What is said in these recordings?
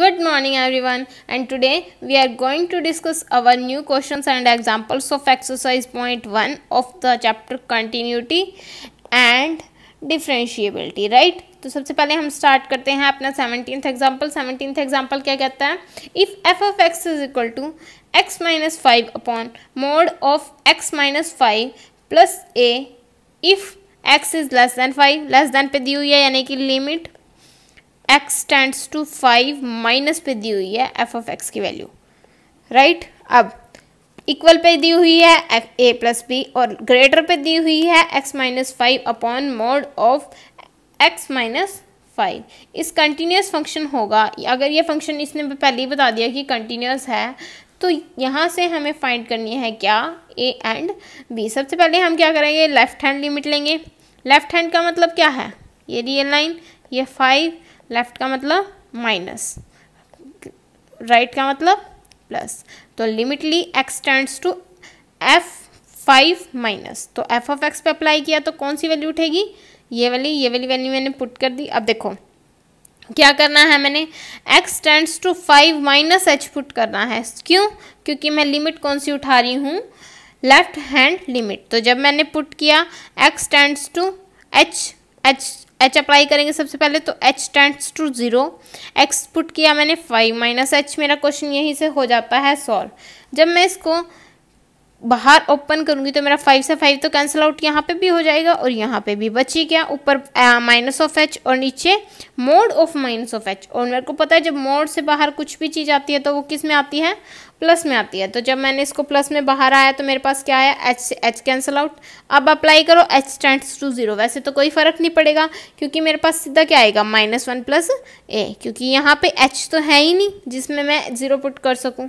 Good morning everyone and today we are going to discuss our new questions and examples of exercise point 1 of the chapter continuity and differentiability right तो सबसे पहले हम start करते हैं अपना seventeenth example seventeenth example क्या कहता है if f of x is equal to x minus five upon mod of x minus five plus a if x is less than five less than पे दी हुई है यानी कि limit x tends to five minus पे दी हुई है एफ ऑफ एक्स की वैल्यू राइट अब इक्वल पे दी हुई है ए प्लस बी और ग्रेटर पे दी हुई है x minus five upon mod of x minus five is continuous function होगा अगर ये फंक्शन इसने पहले ही बता दिया कि कंटिन्यूस है तो यहाँ से हमें फाइंड करनी है क्या ए एंड बी सबसे पहले हम क्या करेंगे लेफ्ट हैंड लिमिट लेंगे लेफ्ट हैंड का मतलब क्या है ये रियल लाइन ये फाइव लेफ्ट का मतलब माइनस राइट का मतलब प्लस तो लिमिट ली x tends to f five minus तो एफ ऑफ एक्स पे अप्लाई किया तो कौन सी वैल्यू उठेगी ये वाली ये वाली वैल्यू मैंने पुट कर दी अब देखो क्या करना है मैंने x tends to five minus h put करना है क्यों क्योंकि मैं लिमिट कौन सी उठा रही हूँ लेफ्ट हैंड लिमिट तो जब मैंने पुट किया x tends to h h h apply करेंगे सबसे पहले तो h tends to zero x put किया मैंने फाइव माइनस एच मेरा क्वेश्चन यहीं से हो जाता है सॉल्व जब मैं इसको बाहर ओपन करूँगी तो मेरा फाइव से फाइव तो कैंसिल आउट यहाँ पे भी हो जाएगा और यहाँ पे भी बची गया ऊपर माइनस ऑफ एच और नीचे mod of minus of h और मेरे को पता है जब मोड से बाहर कुछ भी चीज़ आती है तो वो किस में आती है प्लस में आती है तो जब मैंने इसको प्लस में बाहर आया तो मेरे पास क्या आया एच से एच कैंसिल आउट अब अप्लाई करो एच टेंट्स टू ज़ीरो वैसे तो कोई फ़र्क नहीं पड़ेगा क्योंकि मेरे पास सीधा क्या आएगा माइनस वन प्लस ए क्योंकि यहाँ पे एच तो है ही नहीं जिसमें मैं ज़ीरो पुट कर सकूँ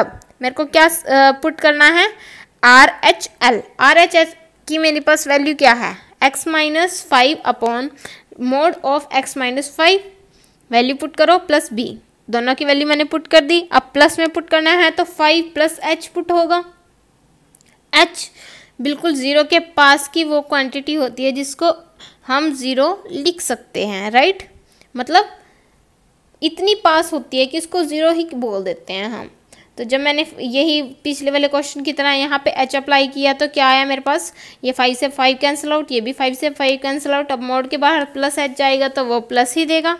अब मेरे को क्या पुट करना है R H L R H H की मेरे पास वैल्यू क्या है x minus five upon mod of x minus five value put करो प्लस बी दोनों की वैल्यू मैंने पुट कर दी अब प्लस में पुट करना है तो फाइव प्लस एच पुट होगा एच बिल्कुल ज़ीरो के पास की वो क्वांटिटी होती है जिसको हम ज़ीरो लिख सकते हैं राइट मतलब इतनी पास होती है कि इसको ज़ीरो ही बोल देते हैं हम तो जब मैंने यही पिछले वाले क्वेश्चन की तरह यहाँ पे एच अप्लाई किया तो क्या आया मेरे पास ये फाइव से फाइव कैंसिल आउट ये भी फाइव से फाइव कैंसिल आउट अब मोड के बाहर प्लस एच जाएगा तो वो प्लस ही देगा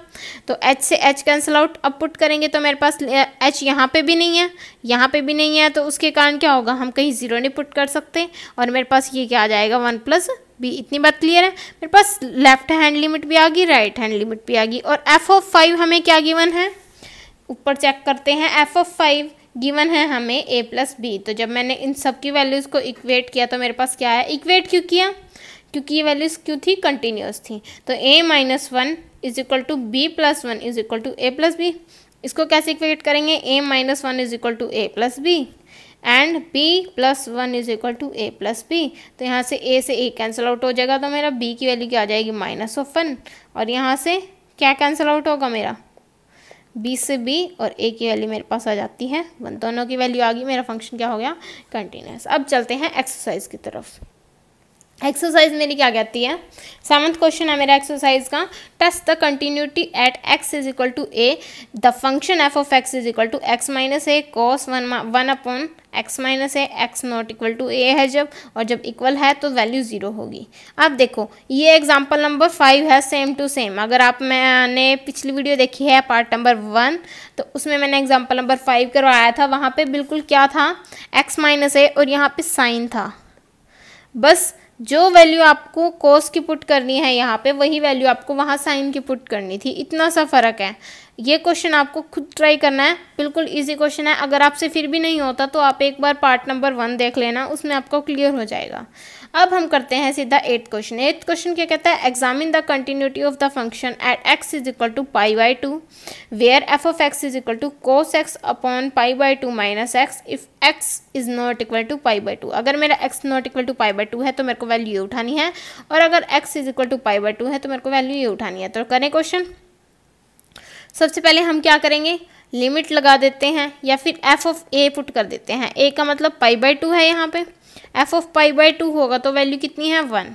तो एच से एच कैंसिल आउट अब पुट करेंगे तो मेरे पास एच यहाँ पे भी नहीं है यहाँ पे भी नहीं है तो उसके कारण क्या होगा हम कहीं ज़ीरो नहीं पुट कर सकते और मेरे पास ये क्या आ जाएगा वन प्लस भी इतनी बात क्लियर है मेरे पास लेफ्ट हैंड लिमिट भी आ गई राइट हैंड लिमिट भी आ गई और एफ ऑफ फाइव हमें क्या गिवन है ऊपर चेक करते हैं एफ ऑफ फाइव गिवन है हमें ए प्लस बी तो जब मैंने इन सब की वैल्यूज़ को इक्वेट किया तो मेरे पास क्या आया इक्वेट क्यों किया क्योंकि ये वैल्यूज़ क्यों थी कंटिन्यूस थी तो a minus one is equal to b plus one is equal to a plus b इसको कैसे इक्वेट करेंगे a minus one is equal to a plus b and b plus one is equal to a plus b तो यहाँ से ए से ए cancel out हो जाएगा तो मेरा बी की वैल्यू क्या आ जाएगी माइनस ऑफ वन और यहाँ से क्या कैंसिल आउट होगा मेरा बी से बी और ए की वैल्यू मेरे पास आ जाती है वन दोनों की वैल्यू आ गई मेरा फंक्शन क्या हो गया कंटिन्यूस अब चलते हैं एक्सरसाइज की तरफ एक्सरसाइज मेरी क्या कहती है सेवंथ क्वेश्चन है मेरा एक्सरसाइज का test the continuity at x is equal to a the function f of x is equal to x minus a cos one one upon x minus a x not equal to a है जब और जब equal है तो value zero होगी अब देखो ये एग्जाम्पल नंबर फाइव है सेम टू सेम अगर आप मैंने पिछली वीडियो देखी है पार्ट नंबर वन तो उसमें मैंने एग्जाम्पल नंबर फाइव करवाया था वहाँ पर बिल्कुल क्या था एक्स माइनस ए और यहाँ पर साइन था बस जो वैल्यू आपको कोस की पुट करनी है यहाँ पे वही वैल्यू आपको वहाँ साइन की पुट करनी थी इतना सा फ़र्क है ये क्वेश्चन आपको खुद ट्राई करना है बिल्कुल इजी क्वेश्चन है अगर आपसे फिर भी नहीं होता तो आप एक बार पार्ट नंबर वन देख लेना उसमें आपको क्लियर हो जाएगा अब हम करते हैं सीधा एट्थ क्वेश्चन एट्थ क्वेश्चन क्या कहता है examine the continuity of the function at x is equal to pi by two where f of x is equal to cos x upon pi by two minus x if x is not equal to pi by two अगर मेरा x not equal to pi by two है तो मेरे को value ये उठानी है और अगर x is equal to pi by two है तो मेरे को वैल्यू ये उठानी है तो करें क्वेश्चन सबसे पहले हम क्या करेंगे लिमिट लगा देते हैं या फिर एफ ऑफ ए पुट कर देते हैं ए का मतलब पाई बाई टू है यहाँ पे f of pi by two होगा तो वैल्यू कितनी है वन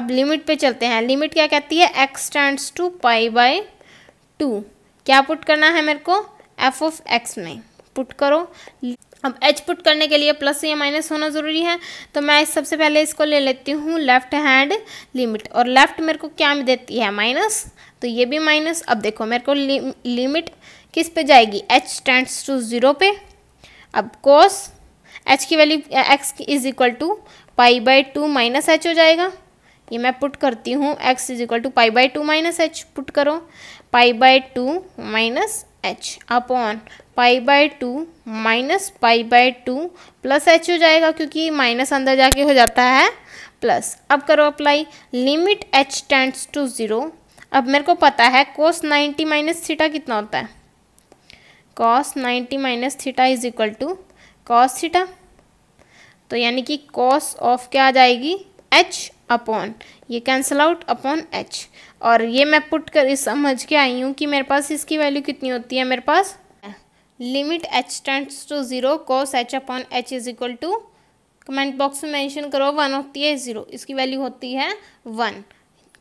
अब लिमिट पे चलते हैं लिमिट क्या कहती है x tends to pi by two क्या पुट करना है मेरे को एफ ऑफ एक्स में पुट करो अब एच पुट करने के लिए प्लस या माइनस होना ज़रूरी है तो मैं सबसे पहले इसको ले लेती हूँ लेफ्ट हैंड लिमिट और लेफ्ट मेरे को क्या देती है माइनस तो ये भी माइनस अब देखो मेरे को लि, लिमिट किस पे जाएगी एच टेंड्स टू ज़ीरो पे अब कोस एच की value x is equal to pi by two minus h हो जाएगा ये मैं पुट करती हूँ x is equal to pi by two minus h put करो pi by two minus h upon pi by two minus pi by two plus h हो जाएगा क्योंकि माइनस अंदर जाके हो जाता है प्लस अब करो apply limit h tends to zero अब मेरे को पता है कोस नाइन्टी माइनस थीटा कितना होता है cos ninety minus theta is equal to cos theta तो यानी कि कॉस ऑफ क्या आ जाएगी एच अपॉन ये कैंसल आउट अपॉन एच और ये मैं पुट कर समझ के आई हूँ कि मेरे पास इसकी वैल्यू कितनी होती है मेरे पास limit h tends to zero cos h upon h is equal to comment box में मेंशन करो वन होती है ज़ीरो इसकी वैल्यू होती है वन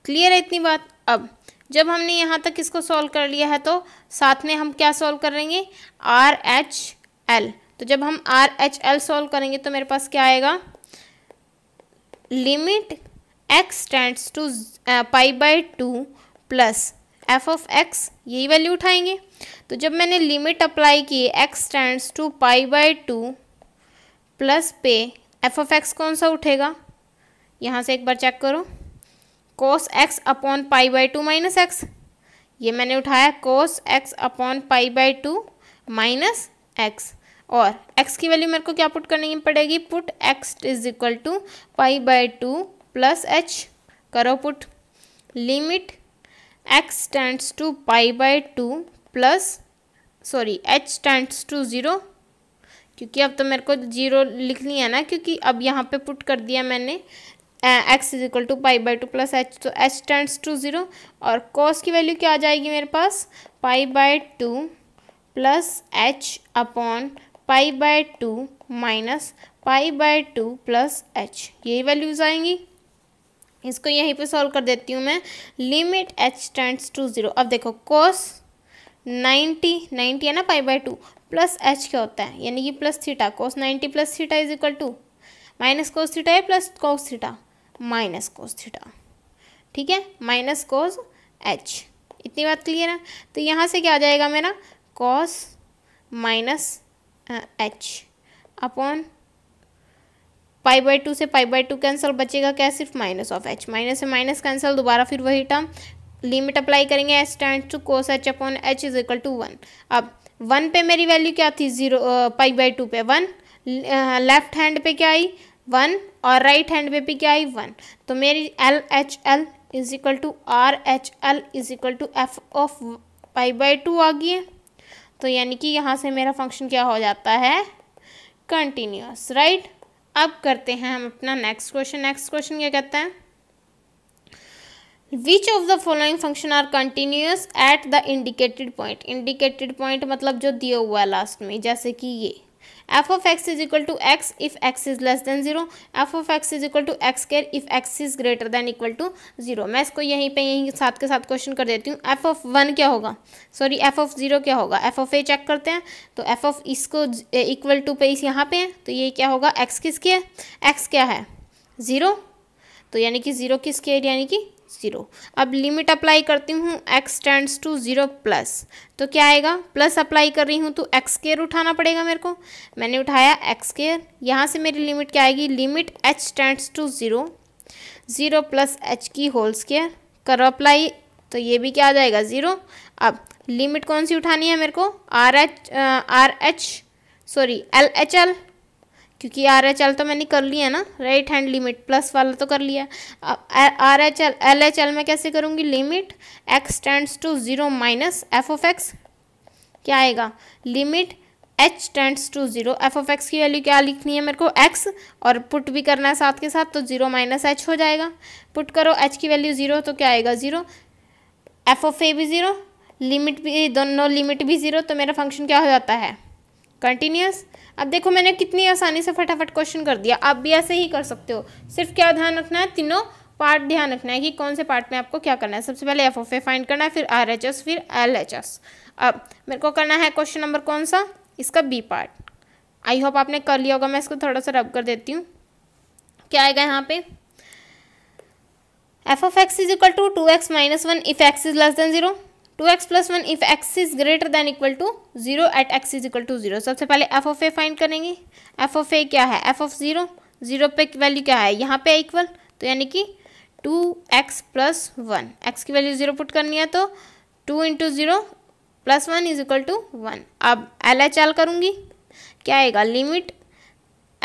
क्लियर है इतनी बात अब जब हमने यहाँ तक इसको सॉल्व कर लिया है तो साथ में हम क्या सॉल्व करेंगे आर एच एल तो जब हम आर एच एल सॉल्व करेंगे तो मेरे पास क्या आएगा limit x tends to pi by two plus f of x यही वैल्यू उठाएंगे तो जब मैंने लिमिट अप्लाई की x tends to pi by two plus पे एफ ऑफ एक्स कौन सा उठेगा यहाँ से एक बार चेक करो cos x upon pi by two minus x ये मैंने उठाया cos x upon pi by two minus x और एक्स की वैल्यू मेरे को क्या पुट करनी पड़ेगी put x is equal to pi by two plus h करो put limit x tends to pi by two plus sorry h tends to zero क्योंकि अब तो मेरे को ज़ीरो लिखनी है ना क्योंकि अब यहाँ पे पुट कर दिया मैंने x is equal to pi by two plus h तो एच टेंड्स टू ज़ीरो और कॉस की वैल्यू क्या आ जाएगी मेरे पास pi by two plus h upon pi by two minus pi by two plus h यही वैल्यूज़ आएंगी इसको यहीं पे सॉल्व कर देती हूँ मैं limit h tends to zero अब देखो कॉस नाइन्टी नाइन्टी है ना pi by two plus H क्या होता है यानी कि plus theta cos ninety plus theta is equal to minus cos theta या plus cos theta minus cos theta ठीक है माइनस कोस एच इतनी बात क्लियर है तो यहाँ से क्या आ जाएगा मेरा cos minus h upon pi by two से पाई बाई टू कैंसिल बचेगा क्या सिर्फ माइनस ऑफ एच माइनस से माइनस कैंसिल दोबारा फिर वही टर्म लिमिट अप्लाई करेंगे h tend to cos h upon h is equal to one अब वन पे मेरी वैल्यू क्या थी जीरो पाई बाई टू पे वन लेफ्ट हैंड पे क्या आई वन और राइट हैंड में भी क्या आई वन तो मेरी L H L is equal to R H L is equal to f of pi by two आ गई है तो यानी कि यहाँ से मेरा फंक्शन क्या हो जाता है कंटिन्यूस राइट अब करते हैं हम अपना नेक्स्ट क्वेश्चन नेक्स्ट क्वेश्चन क्या कहता है which of the following function are continuous at the indicated point indicated point मतलब जो दिया हुआ है लास्ट में जैसे कि ये f of x is equal to x if x is less than zero f of x is equal to x square if x is greater than equal to zero मैं इसको यहीं पे यहीं साथ के साथ क्वेश्चन कर देती हूँ एफ ऑफ वन क्या होगा सॉरी एफ ऑफ जीरो क्या होगा एफ ऑफ ए चेक करते हैं तो एफ ऑफ इसको इक्वल टू पे इस यहाँ पे है तो ये क्या होगा एक्स किस है एक्स क्या है ज़ीरो तो यानी कि ज़ीरो किसकी है यानी कि ज़ीरो अब लिमिट अप्लाई करती हूँ x tends to zero plus तो क्या आएगा प्लस अप्लाई कर रही हूँ तो एक्स केयर उठाना पड़ेगा मेरे को मैंने उठाया एक्स केयर यहाँ से मेरी लिमिट क्या आएगी limit h tends to zero zero plus h की होल स्केयर करो अप्लाई तो ये भी क्या आ जाएगा ज़ीरो अब लिमिट कौन सी उठानी है मेरे को R H R H sorry L H L क्योंकि आर एच एल तो मैंने कर लिया ना राइट हैंड लिमिट प्लस वाला तो कर लिया अब R H L L H L में कैसे करूँगी limit x tends to zero minus f of x क्या आएगा limit h tends to zero f of x की वैल्यू क्या लिखनी है मेरे को एक्स और पुट भी करना है साथ के साथ तो ज़ीरो माइनस एच हो जाएगा पुट करो एच की वैल्यू ज़ीरो तो क्या आएगा ज़ीरो एफ ऑफ ए भी ज़ीरो लिमिट भी दोनों लिमिट भी ज़ीरो तो मेरा फंक्शन क्या हो जाता है कंटिन्यूस अब देखो मैंने कितनी आसानी से फटाफट क्वेश्चन कर दिया आप भी ऐसे ही कर सकते हो सिर्फ क्या ध्यान रखना है तीनों पार्ट ध्यान रखना है कि कौन से पार्ट में आपको क्या करना है सबसे पहले एफ ओफ ए फाइंड करना है फिर आर एच एस फिर एल एच एस अब मेरे को करना है क्वेश्चन नंबर कौन सा इसका बी पार्ट आई होप आपने कर लिया होगा मैं इसको थोड़ा सा रब कर देती हूँ क्या आएगा यहाँ पे f of x is equal to two x minus one if x is less than zero two x plus one if x is greater than equal to zero at x is equal to zero सबसे पहले f of a find करेंगे f of a क्या है f of zero zero पे value क्या है यहाँ पे इक्वल तो यानी कि two x plus one x की वैल्यू जीरो पुट करनी है तो two into zero plus one is equal to one अब एल एच एल करूँगी क्या आएगा लिमिट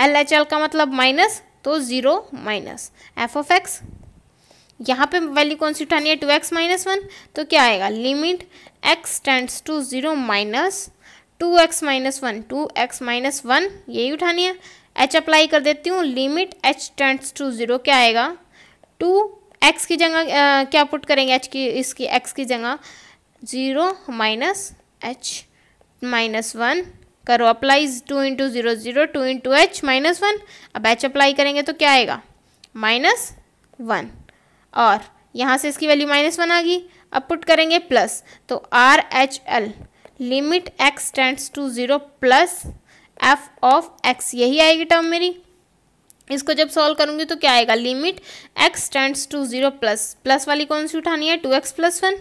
एल एच एल का मतलब माइनस तो zero minus f of x यहाँ पे वैल्यू कौन सी उठानी है टू एक्स माइनस वन तो क्या आएगा limit x tends to zero minus two x minus one two x minus one यही उठानी है एच अप्लाई कर देती हूँ limit h tends to zero क्या आएगा टू एक्स की जगह क्या पुट करेंगे एच की इसकी एक्स की जगह zero minus h minus one करो apply two into zero zero two into h minus one अब एच अप्लाई करेंगे तो क्या आएगा माइनस वन और यहाँ से इसकी वैल्यू माइनस वन आ गई अब पुट करेंगे प्लस तो R H L limit x tends to zero plus f of x यही आएगी टर्म मेरी इसको जब सॉल्व करूँगी तो क्या आएगा limit x tends to zero plus plus वाली कौन सी उठानी है two x plus one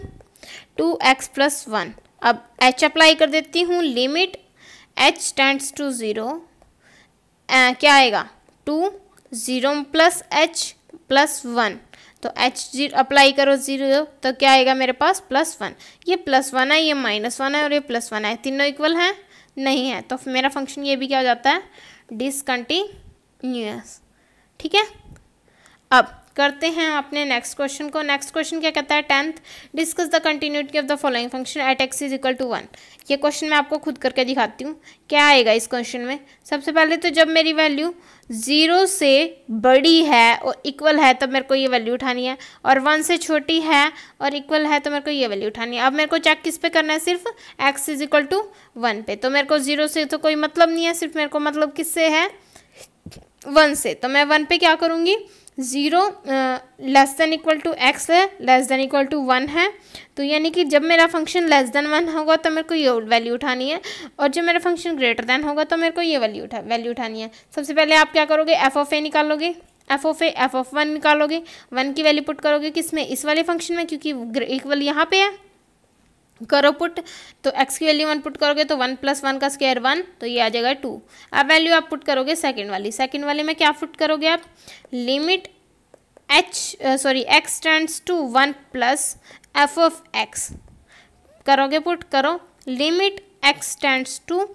two x plus one अब एच अप्लाई कर देती हूँ limit h tends to zero क्या आएगा two zero plus h plus one तो एच जीरो अप्लाई करो जीरो तो क्या आएगा मेरे पास प्लस वन ये प्लस वन है ये माइनस वन है और ये प्लस वन है तीनों इक्वल हैं नहीं है तो मेरा फंक्शन ये भी क्या हो जाता है डिसकंटिन्यूस ठीक है अब करते हैं अपने नेक्स्ट क्वेश्चन को नेक्स्ट क्वेश्चन क्या कहता है tenth discuss the continuity of the following function at x is equal to one ये क्वेश्चन मैं आपको खुद करके दिखाती हूँ क्या आएगा इस क्वेश्चन में सबसे पहले तो जब मेरी वैल्यू ज़ीरो से बड़ी है और इक्वल है तो मेरे को ये वैल्यू उठानी है और वन से छोटी है और इक्वल है तो मेरे को ये वैल्यू उठानी है अब मेरे को चेक किस पे करना है सिर्फ x is equal to one पे तो मेरे को ज़ीरो से तो कोई मतलब नहीं है सिर्फ मेरे को मतलब किससे है वन से तो मैं वन पे क्या करूँगी zero less than equal to x है less than equal to one है तो यानी कि जब मेरा फंक्शन लेस देन वन होगा तो मेरे को ये वैल्यू उठानी है और जब मेरा फंक्शन ग्रेटर देन होगा तो मेरे को ये वैल्यू उठा वैल्यू उठानी है सबसे पहले आप क्या करोगे एफ ऑफ ए निकालोगे f of a f of one निकालोगे वन की वैल्यू पुट करोगे किस में इस वाले फंक्शन में क्योंकि इक्वल यहाँ पे है करो पुट तो एक्स की वैल्यू वन पुट करोगे तो वन प्लस वन का स्क्वायर वन तो ये आ जाएगा टू अब वैल्यू आप पुट करोगे सेकंड वाली सेकंड वाली में क्या पुट करोगे आप limit h sorry x tends to one plus f of x करोगे पुट करो limit x tends to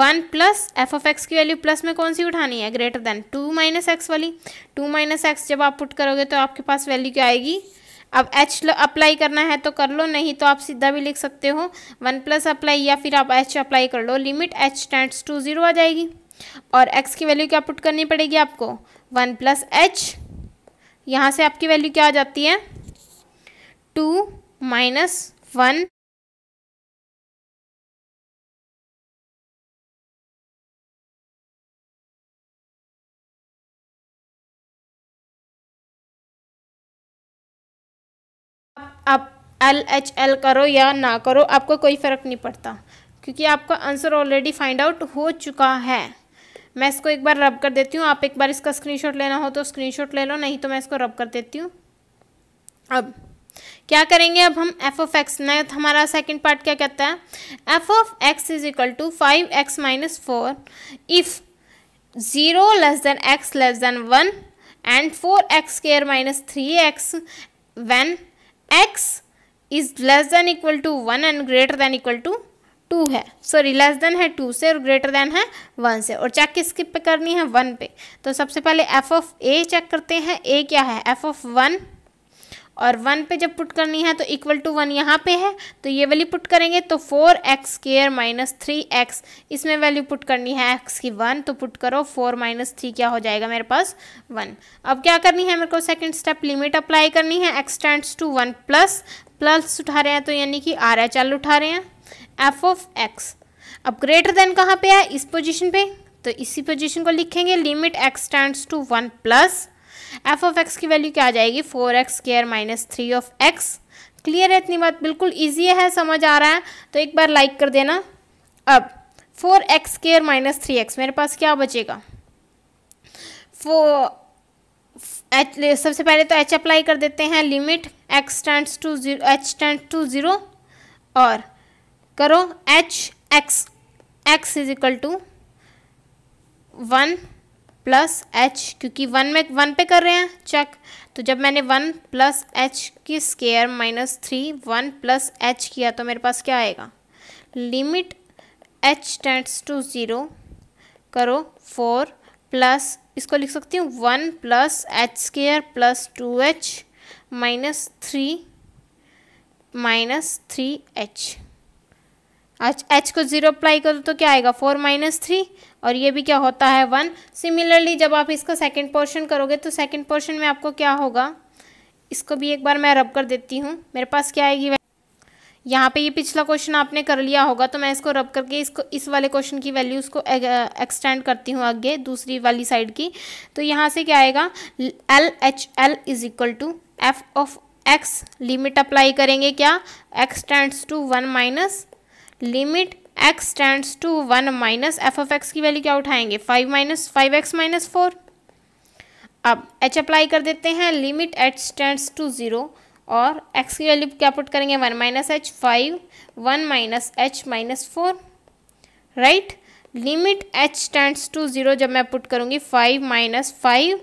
one plus f of x की वैल्यू प्लस में कौन सी उठानी है greater than two minus x वाली टू माइनस एक्स जब आप पुट करोगे तो आपके पास वैल्यू क्या आएगी अब एच अप्लाई करना है तो कर लो नहीं तो आप सीधा भी लिख सकते हो वन प्लस अप्लाई या फिर आप एच अप्लाई कर लो limit h tends to zero आ जाएगी और एक्स की वैल्यू क्या पुट करनी पड़ेगी आपको वन प्लस एच यहाँ से आपकी वैल्यू क्या आ जाती है टू माइनस वन आप एल एच एल करो या ना करो आपको कोई फ़र्क नहीं पड़ता क्योंकि आपका आंसर ऑलरेडी फाइंड आउट हो चुका है मैं इसको एक बार रब कर देती हूँ आप एक बार इसका स्क्रीनशॉट लेना हो तो स्क्रीनशॉट ले लो नहीं तो मैं इसको रब कर देती हूँ अब क्या करेंगे अब हम एफ ऑफ एक्स नेक्स्ट हमारा सेकंड पार्ट क्या कहता है f of x is equal to five x minus four if zero less than x less than one and four x square minus three x when x is less than equal to one and greater than equal to two है sorry less than है two से और greater than है one से और check किस पे करनी है वन पे तो सबसे पहले एफ ऑफ ए चेक करते हैं ए क्या है एफ ऑफ वन और वन पे जब पुट करनी है तो इक्वल टू वन यहाँ पे है तो ये वैल्यू पुट करेंगे तो four x square minus three x इसमें वैल्यू पुट करनी है एक्स की वन तो पुट करो फोर माइनस थ्री क्या हो जाएगा मेरे पास वन अब क्या करनी है मेरे को सेकेंड स्टेप लिमिट अप्लाई करनी है x tends to one plus plus उठा रहे हैं तो यानी कि आर एच एल उठा रहे हैं एफ ऑफ एक्स अब ग्रेटर देन कहाँ पर है इस पोजिशन पर तो इसी पोजिशन को लिखेंगे limit x tends to one plus f of x की वैल्यू क्या आ जाएगी four x square minus three of x clear है इतनी बात बिल्कुल ईजी है समझ आ रहा है तो एक बार लाइक कर देना अब four x square minus three x मेरे पास क्या बचेगा फो एच सबसे पहले तो एच अप्लाई कर देते हैं limit x tends to zero h tend to zero और करो h x x is equal to one plus h क्योंकि वन में वन पे कर रहे हैं चेक तो जब मैंने वन प्लस एच की square minus three one plus h किया तो मेरे पास क्या आएगा limit h tends to zero करो फोर प्लस इसको लिख सकती हूँ one plus h square plus to H minus three minus three h h h को जीरो अप्लाई करो तो क्या आएगा फोर माइनस थ्री और ये भी क्या होता है वन सिमिलरली जब आप इसका सेकेंड पोर्शन करोगे तो सेकेंड पोर्शन में आपको क्या होगा इसको भी एक बार मैं रब कर देती हूँ मेरे पास क्या आएगी यहाँ पे ये पिछला क्वेश्चन आपने कर लिया होगा तो मैं इसको रब करके इसको इस वाले क्वेश्चन की वैल्यूज़ को एक्सटेंड करती हूँ आगे दूसरी वाली साइड की तो यहाँ से क्या आएगा L H L is equal to f of x limit apply करेंगे क्या x tends to one minus limit x tends to one minus f of x की वैल्यू क्या उठाएंगे five minus five x minus four अब h apply कर देते हैं limit h tends to zero और एक्स की वैल्यू क्या पुट करेंगे one minus h five one minus h minus four right limit h tends to zero जब मैं पुट करूँगी five minus five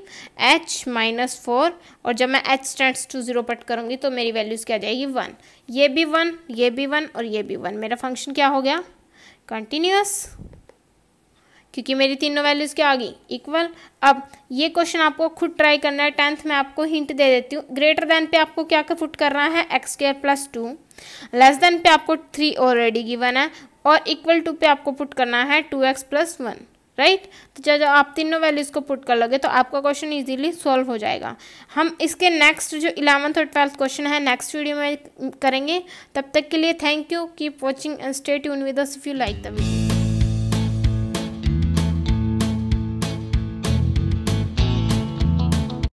h minus four और जब मैं h टेंड्स टू ज़ीरो पट करूँगी तो मेरी वैल्यूज़ क्या जाएगी वन ये भी वन ये भी वन और ये भी वन मेरा फंक्शन क्या हो गया कंटिन्यूस क्योंकि मेरी तीनों वैल्यूज़ क्या आ गई इक्वल अब ये क्वेश्चन आपको खुद ट्राई करना है टेंथ में आपको हिंट दे देती हूँ ग्रेटर देन पे आपको क्या क्या फुट करना है x square plus two less than पे आपको थ्री ऑलरेडी गिवन है और इक्वल टू पे आपको पुट करना है two x plus one right तो जब आप तीनों वैल्यूज़ को पुट कर लोगे तो आपका क्वेश्चन इजीली सॉल्व हो जाएगा हम इसके नेक्स्ट जो इलेवंथ और ट्वेल्थ क्वेश्चन है नेक्स्ट वीडियो में करेंगे तब तक के लिए thank you keep watching and stay tune with us if you like the video